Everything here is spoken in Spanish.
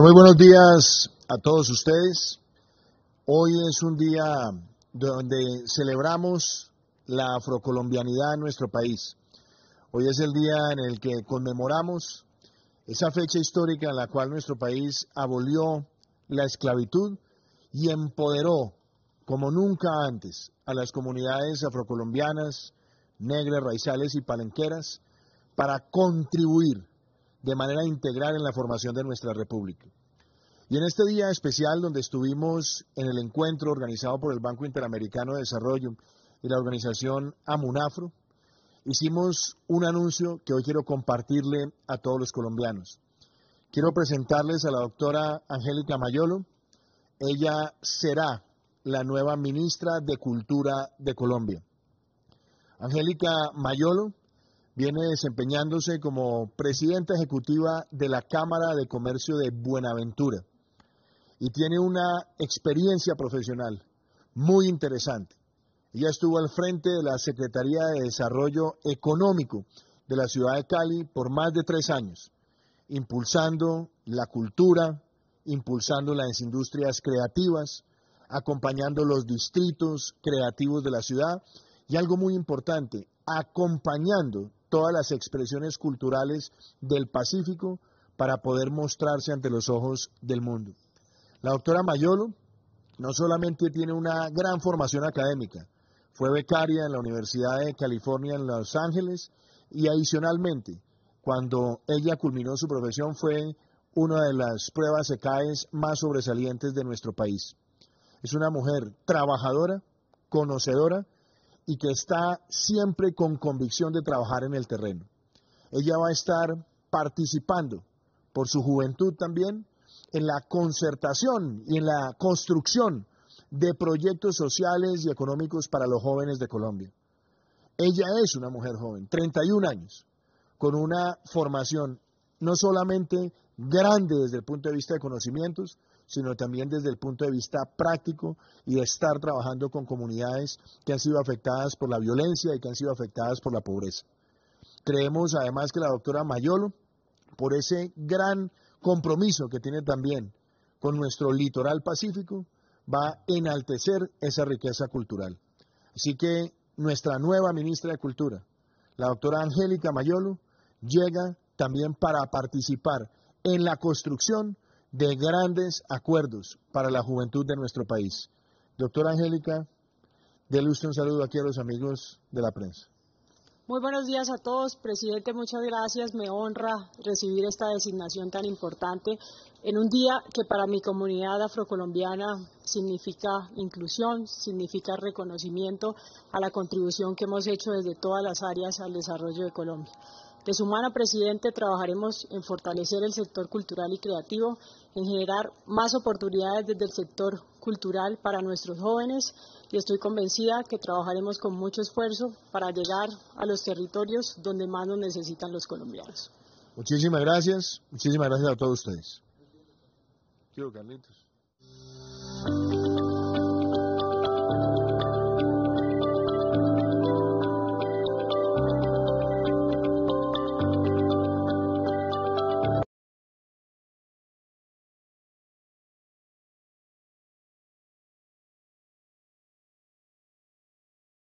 muy buenos días a todos ustedes. Hoy es un día donde celebramos la afrocolombianidad en nuestro país. Hoy es el día en el que conmemoramos esa fecha histórica en la cual nuestro país abolió la esclavitud y empoderó como nunca antes a las comunidades afrocolombianas, negras, raizales y palenqueras para contribuir de manera integral en la formación de nuestra República. Y en este día especial donde estuvimos en el encuentro organizado por el Banco Interamericano de Desarrollo y la organización Amunafro, hicimos un anuncio que hoy quiero compartirle a todos los colombianos. Quiero presentarles a la doctora Angélica Mayolo. Ella será la nueva ministra de Cultura de Colombia. Angélica Mayolo viene desempeñándose como presidenta ejecutiva de la Cámara de Comercio de Buenaventura y tiene una experiencia profesional muy interesante. Ella estuvo al frente de la Secretaría de Desarrollo Económico de la ciudad de Cali por más de tres años, impulsando la cultura, impulsando las industrias creativas, acompañando los distritos creativos de la ciudad y algo muy importante, acompañando todas las expresiones culturales del Pacífico para poder mostrarse ante los ojos del mundo. La doctora Mayolo no solamente tiene una gran formación académica, fue becaria en la Universidad de California en Los Ángeles y adicionalmente, cuando ella culminó su profesión fue una de las pruebas ECAES más sobresalientes de nuestro país. Es una mujer trabajadora, conocedora y que está siempre con convicción de trabajar en el terreno. Ella va a estar participando por su juventud también en la concertación y en la construcción de proyectos sociales y económicos para los jóvenes de Colombia. Ella es una mujer joven, 31 años, con una formación no solamente grande desde el punto de vista de conocimientos, sino también desde el punto de vista práctico y de estar trabajando con comunidades que han sido afectadas por la violencia y que han sido afectadas por la pobreza. Creemos además que la doctora Mayolo, por ese gran compromiso que tiene también con nuestro litoral pacífico, va a enaltecer esa riqueza cultural. Así que nuestra nueva ministra de Cultura, la doctora Angélica Mayolo, llega también para participar en la construcción de grandes acuerdos para la juventud de nuestro país. Doctora Angélica, de un saludo aquí a los amigos de la prensa. Muy buenos días a todos. Presidente, muchas gracias. Me honra recibir esta designación tan importante en un día que para mi comunidad afrocolombiana significa inclusión, significa reconocimiento a la contribución que hemos hecho desde todas las áreas al desarrollo de Colombia. De su mano, presidente, trabajaremos en fortalecer el sector cultural y creativo, en generar más oportunidades desde el sector cultural para nuestros jóvenes y estoy convencida que trabajaremos con mucho esfuerzo para llegar a los territorios donde más nos necesitan los colombianos. Muchísimas gracias, muchísimas gracias a todos ustedes.